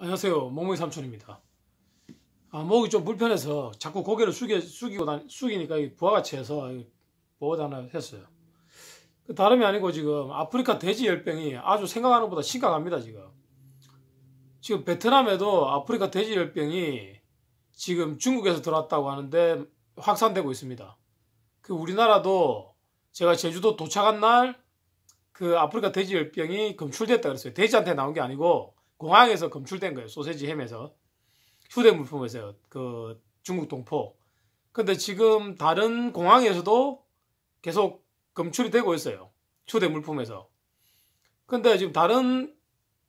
안녕하세요. 몽몽이 삼촌입니다. 아, 목이 좀 불편해서 자꾸 고개를 숙여, 숙이고 다, 숙이니까 부하가 채해서 보호단을 했어요. 그 다름이 아니고 지금 아프리카 돼지 열병이 아주 생각하는 것보다 심각합니다, 지금. 지금 베트남에도 아프리카 돼지 열병이 지금 중국에서 들어왔다고 하는데 확산되고 있습니다. 그 우리나라도 제가 제주도 도착한 날 그 아프리카 돼지 열병이 검출됐다 그랬어요. 돼지한테 나온 게 아니고 공항에서 검출된 거예요. 소세지 햄에서. 휴대 물품에서요. 그 중국 동포. 근데 지금 다른 공항에서도 계속 검출이 되고 있어요. 휴대 물품에서. 근데 지금 다른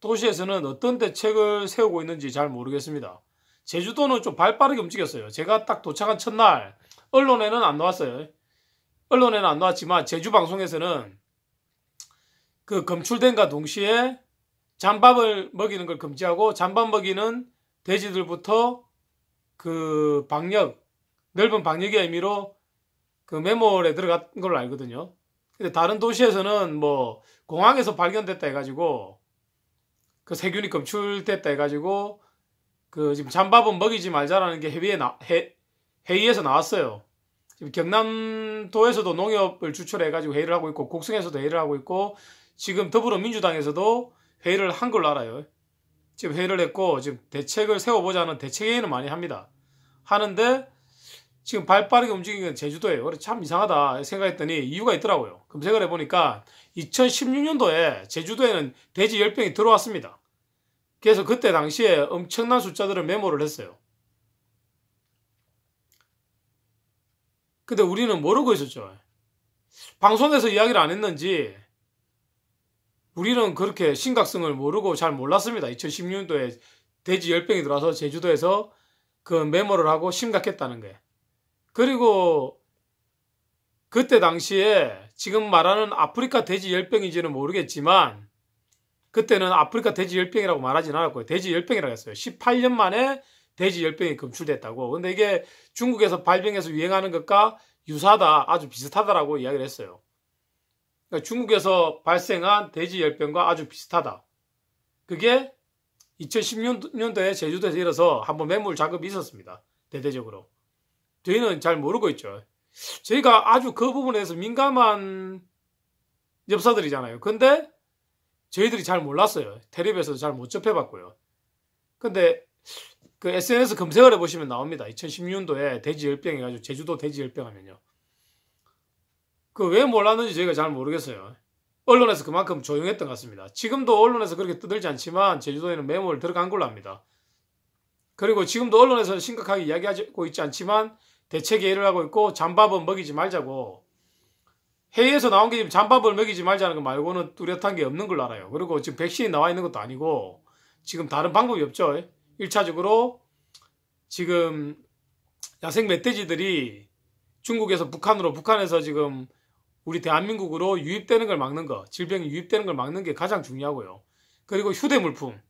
도시에서는 어떤 대책을 세우고 있는지 잘 모르겠습니다. 제주도는 좀 발 빠르게 움직였어요. 제가 딱 도착한 첫날, 언론에는 안 나왔어요. 언론에는 안 나왔지만, 제주 방송에서는 그 검출된과 동시에 잠밥을 먹이는 걸 금지하고 잠밥 먹이는 돼지들부터 그 방역, 넓은 방역의 의미로 그 메모에 들어간 걸로 알거든요. 근데 다른 도시에서는 뭐 공항에서 발견됐다 해가지고 그 세균이 검출됐다 해가지고 그 지금 잔밥은 먹이지 말자라는 게 회의에 나, 회, 회의에서 나왔어요. 지금 경남도에서도 농협을 주출해가지고 회의를 하고 있고 곡성에서도 회의를 하고 있고 지금 더불어민주당에서도 회의를 한 걸 알아요. 지금 회의를 했고 지금 대책을 세워보자는 대책회의는 많이 합니다. 하는데 지금 발 빠르게 움직이는 제주도예요. 참 이상하다 생각했더니 이유가 있더라고요. 검색을 해보니까 2016년도에 제주도에는 돼지 열병이 들어왔습니다. 그래서 그때 당시에 엄청난 숫자들을 메모를 했어요. 근데 우리는 모르고 있었죠. 방송에서 이야기를 안 했는지 우리는 그렇게 심각성을 모르고 잘 몰랐습니다. 2016년도에 돼지 열병이 들어와서 제주도에서 그 메모를 하고 심각했다는 게. 그리고 그때 당시에 지금 말하는 아프리카 돼지 열병인지는 모르겠지만 그때는 아프리카 돼지 열병이라고 말하진 않았고요. 돼지 열병이라고 했어요. 18년 만에 돼지 열병이 검출됐다고. 근데 이게 중국에서 발병해서 유행하는 것과 유사하다, 아주 비슷하다라고 이야기를 했어요. 그러니까 중국에서 발생한 돼지열병과 아주 비슷하다. 그게 2016년도에 제주도에서 일어서 한번 매물 작업이 있었습니다. 대대적으로. 저희는 잘 모르고 있죠. 저희가 아주 그 부분에서 민감한 엽사들이잖아요. 근데 저희들이 잘 몰랐어요. 테레비에서도 잘 못 접해봤고요. 근데 그 SNS 검색을 해보시면 나옵니다. 2016년도에 돼지열병 해가지고 제주도 돼지열병 하면요. 그왜 몰랐는지 저희가 잘 모르겠어요. 언론에서 그만큼 조용했던 것 같습니다. 지금도 언론에서 그렇게 떠들지 않지만 제주도에는 매몰 들어간 걸로 합니다 그리고 지금도 언론에서는 심각하게 이야기하고 있지 않지만 대책 회의를 하고 있고 잠밥은 먹이지 말자고 해외에서 나온 게 지금 잠밥을 먹이지 말자는 거 말고는 뚜렷한 게 없는 걸로 알아요. 그리고 지금 백신이 나와 있는 것도 아니고 지금 다른 방법이 없죠. 1차적으로 지금 야생 멧돼지들이 중국에서 북한으로 북한에서 지금 우리 대한민국으로 유입되는 걸 막는 거, 질병이 유입되는 걸 막는 게 가장 중요하고요. 그리고 휴대 물품,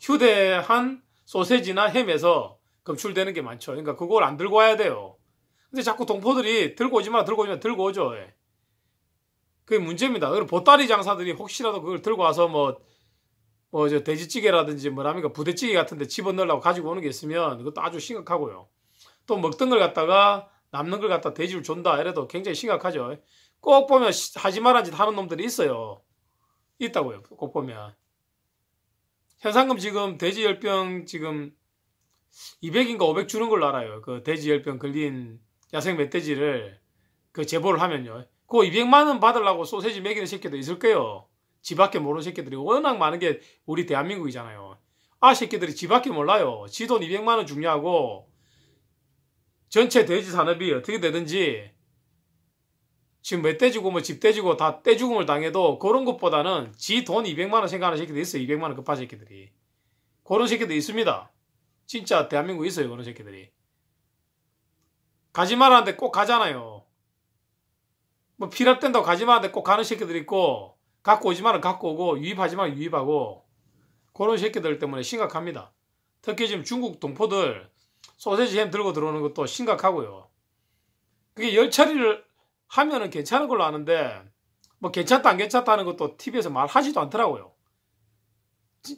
휴대한 소세지나 햄에서 검출되는 게 많죠. 그러니까 그걸 안 들고 와야 돼요. 근데 자꾸 동포들이 들고 오지 마, 들고 오지 마, 들고 오죠. 예. 그게 문제입니다. 그리고 보따리 장사들이 혹시라도 그걸 들고 와서 뭐, 뭐, 저 돼지찌개라든지 뭐랍니까, 부대찌개 같은 데 집어넣으려고 가지고 오는 게 있으면 그것도 아주 심각하고요. 또 먹던 걸 갖다가 남는 걸 갖다 돼지를 존다 이래도 굉장히 심각하죠. 꼭 보면 하지 말란 짓 하는 놈들이 있어요. 있다고요. 꼭 보면. 현상금 지금 돼지 열병 지금 200인가 500 주는 걸로 알아요. 그 돼지 열병 걸린 야생 멧돼지를 그 제보를 하면요. 그 200만 원 받으려고 소세지 먹이는 새끼도 있을 거예요. 지밖에 모르는 새끼들이 워낙 많은 게 우리 대한민국이잖아요. 아 새끼들이 지밖에 몰라요. 지 돈 200만 원 중요하고 전체 돼지 산업이 어떻게 되든지 지금 몇대 주고 뭐집대 주고 다 떼 죽음을 당해도 그런 것보다는 지 돈 200만 원 생각하는 새끼들 있어요. 200만 원 급한 새끼들이. 그런 새끼들 있습니다. 진짜 대한민국 있어요. 그런 새끼들이. 가지 말하는데 꼭 가잖아요. 뭐 필요 땐다고 가지 말하는데 꼭 가는 새끼들 있고 갖고 오지 말은 갖고 오고 유입하지 말은 유입하고 그런 새끼들 때문에 심각합니다. 특히 지금 중국 동포들 소세지 햄 들고 들어오는 것도 심각하고요. 그게 열 처리를 하면은 괜찮은 걸로 아는데 뭐 괜찮다 안 괜찮다는 것도 TV에서 말하지도 않더라고요.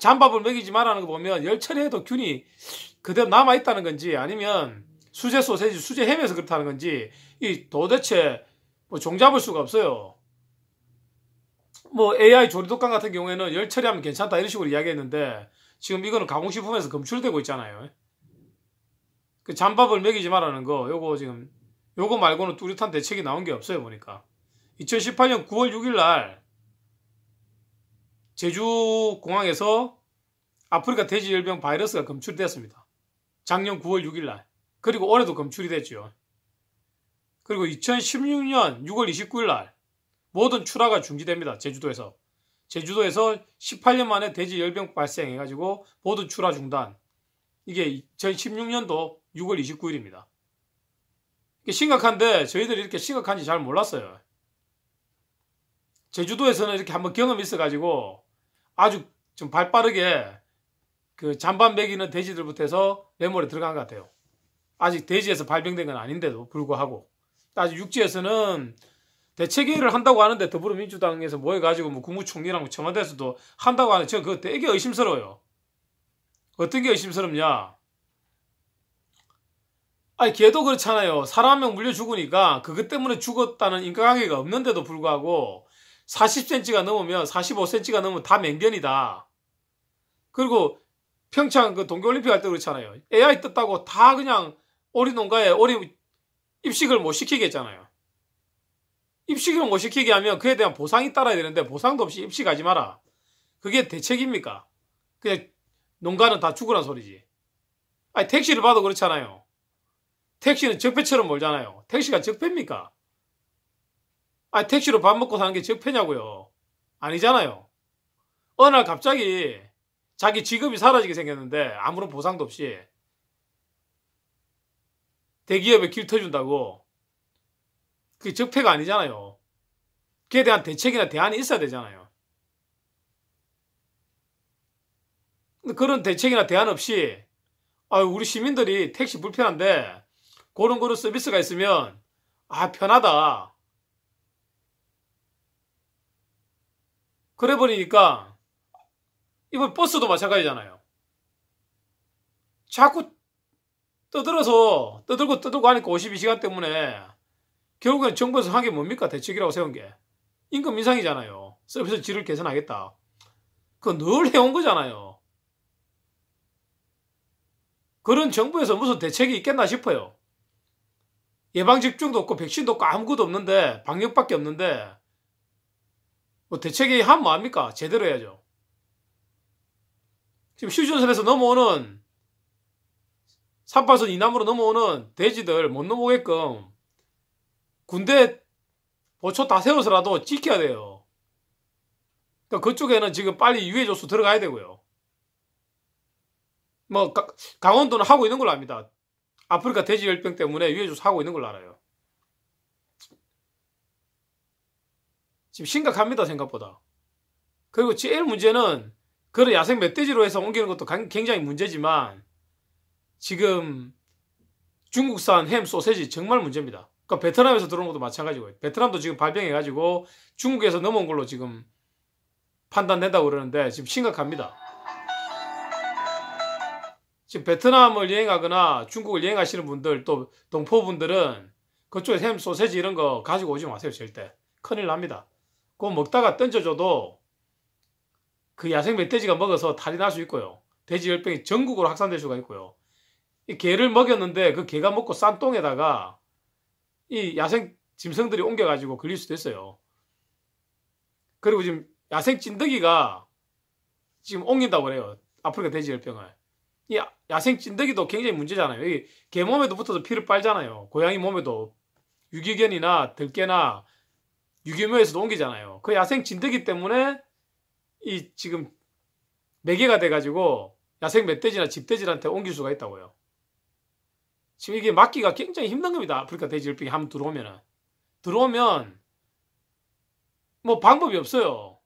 잔밥을 먹이지 말라는 거 보면 열처리해도 균이 그대로 남아 있다는 건지 아니면 수제 소세지, 수제 햄에서 그렇다는 건지 이 도대체 뭐 종잡을 수가 없어요. 뭐 AI 조리독감 같은 경우에는 열 처리하면 괜찮다 이런 식으로 이야기했는데 지금 이거는 가공식품에서 검출되고 있잖아요. 그 잔밥을 먹이지 말라는 거 요거 지금 요거 말고는 뚜렷한 대책이 나온 게 없어요, 보니까. 2018년 9월 6일 날, 제주공항에서 아프리카 돼지열병 바이러스가 검출이 됐습니다. 작년 9월 6일 날. 그리고 올해도 검출이 됐죠. 그리고 2016년 6월 29일 날, 모든 출하가 중지됩니다, 제주도에서. 제주도에서 18년 만에 돼지열병 발생해가지고 모든 출하 중단. 이게 2016년도 6월 29일입니다. 심각한데 저희들이 이렇게 심각한지 잘 몰랐어요. 제주도에서는 이렇게 한번 경험이 있어가지고 아주 좀 발빠르게 그 잔반 먹이는 돼지들부터 해서 레몰에 들어간 것 같아요. 아직 돼지에서 발병된 건 아닌데도 불구하고 아직 육지에서는 대책회의를 한다고 하는데 더불어민주당에서 모여가지고 뭐 국무총리랑 뭐 청와대에서도 한다고 하는데 저 그거 되게 의심스러워요. 어떤 게 의심스럽냐? 아니 걔도 그렇잖아요. 사람 한 명 물려 죽으니까 그것 때문에 죽었다는 인과관계가 없는데도 불구하고 40cm가 넘으면 45cm가 넘으면 다맹견이다 그리고 평창 그 동계올림픽 할 때 그렇잖아요. AI 떴다고 다 그냥 오리 농가에 오리 입식을 못시키겠잖아요 입식을 못 시키게 하면 그에 대한 보상이 따라야 되는데 보상도 없이 입식하지 마라. 그게 대책입니까? 그냥 농가는 다 죽으란 소리지. 아니 택시를 봐도 그렇잖아요. 택시는 적폐처럼 몰잖아요. 택시가 적폐입니까? 아, 니 택시로 밥 먹고 사는 게 적폐냐고요. 아니잖아요. 어느 날 갑자기 자기 직업이 사라지게 생겼는데 아무런 보상도 없이 대기업에 길 터준다고 그게 적폐가 아니잖아요. 그에 대한 대책이나 대안이 있어야 되잖아요. 그런 대책이나 대안 없이 아, 우리 시민들이 택시 불편한데 그런 그런 서비스가 있으면 아 편하다. 그래 버리니까 이번 버스도 마찬가지잖아요. 자꾸 떠들어서 떠들고 떠들고 하니까 52시간 때문에 결국엔 정부에서 한 게 뭡니까 대책이라고 세운 게 임금 인상이잖아요. 서비스 질을 개선하겠다. 그거 늘 해온 거잖아요. 그런 정부에서 무슨 대책이 있겠나 싶어요. 예방 접종도 없고 백신도 없고 아무것도 없는데 방역밖에 없는데 뭐 대책이 한 뭐합니까? 제대로 해야죠. 지금 휴전선에서 넘어오는 3파선 이남으로 넘어오는 돼지들 못 넘어오게끔 군대 보초 다 세워서라도 지켜야 돼요. 그러니까 그쪽에는 지금 빨리 유해 조수 들어가야 되고요. 뭐 가, 강원도는 하고 있는 걸로 압니다. 아프리카 돼지 열병 때문에 위에서 사고 있는 걸 알아요. 지금 심각합니다 생각보다. 그리고 제일 문제는 그런 야생 멧돼지로 해서 옮기는 것도 굉장히 문제지만 지금 중국산 햄 소세지 정말 문제입니다. 그러니까 베트남에서 들어온 것도 마찬가지고요. 베트남도 지금 발병해가지고 중국에서 넘어온 걸로 지금 판단된다고 그러는데 지금 심각합니다. 지금 베트남을 여행하거나 중국을 여행하시는 분들 또 동포분들은 그쪽에 햄, 소세지 이런 거 가지고 오지 마세요, 절대. 큰일 납니다. 그거 먹다가 던져줘도 그 야생 멧돼지가 먹어서 탈이 날 수 있고요. 돼지 열병이 전국으로 확산될 수가 있고요. 이 개를 먹였는데 그 개가 먹고 싼 똥에다가 이 야생 짐승들이 옮겨가지고 걸릴 수도 있어요. 그리고 지금 야생 찐득이가 지금 옮긴다고 그래요. 아프리카 돼지 열병을. 이 야생 찐득이도 굉장히 문제잖아요. 개 몸에도 붙어서 피를 빨잖아요. 고양이 몸에도 유기견이나 들깨나 유기묘에서도 옮기잖아요. 그 야생 찐득이 때문에 이 지금 매개가 돼가지고 야생 멧돼지나 집돼지한테 옮길 수가 있다고요. 지금 이게 막기가 굉장히 힘든 겁니다. 아프리카 돼지열병이 한번 들어오면은. 들어오면 뭐 방법이 없어요.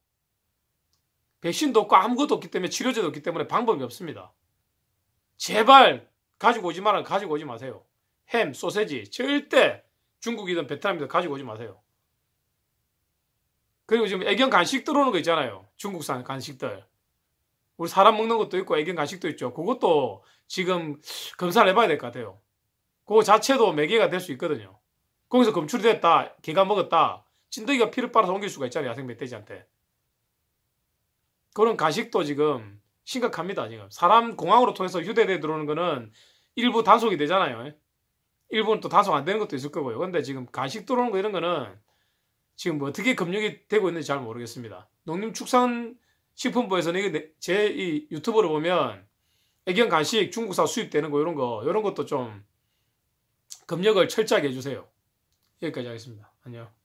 백신도 없고 아무것도 없기 때문에 치료제도 없기 때문에 방법이 없습니다. 제발 가지고 오지 마라 가지고 오지 마세요. 햄, 소세지 절대 중국이든 베트남이든 가지고 오지 마세요. 그리고 지금 애견 간식 들어오는 거 있잖아요. 중국산 간식들. 우리 사람 먹는 것도 있고 애견 간식도 있죠. 그것도 지금 검사를 해봐야 될 것 같아요. 그 자체도 매개가 될 수 있거든요. 거기서 검출이 됐다, 개가 먹었다, 찐득이가 피를 빨아서 옮길 수가 있잖아요. 야생 멧돼지한테. 그런 간식도 지금 심각합니다 지금 사람 공항으로 통해서 휴대대 들어오는 거는 일부 단속이 되잖아요 일부는 또 단속 안 되는 것도 있을 거고요 근데 지금 간식 들어오는 거 이런 거는 지금 뭐 어떻게 검역이 되고 있는지 잘 모르겠습니다 농림축산식품부에서는 이게 제이 유튜브를 보면 애견 간식 중국사 수입되는 거 이런 거 이런 것도 좀 검역을 철저하게 해주세요 여기까지 하겠습니다 안녕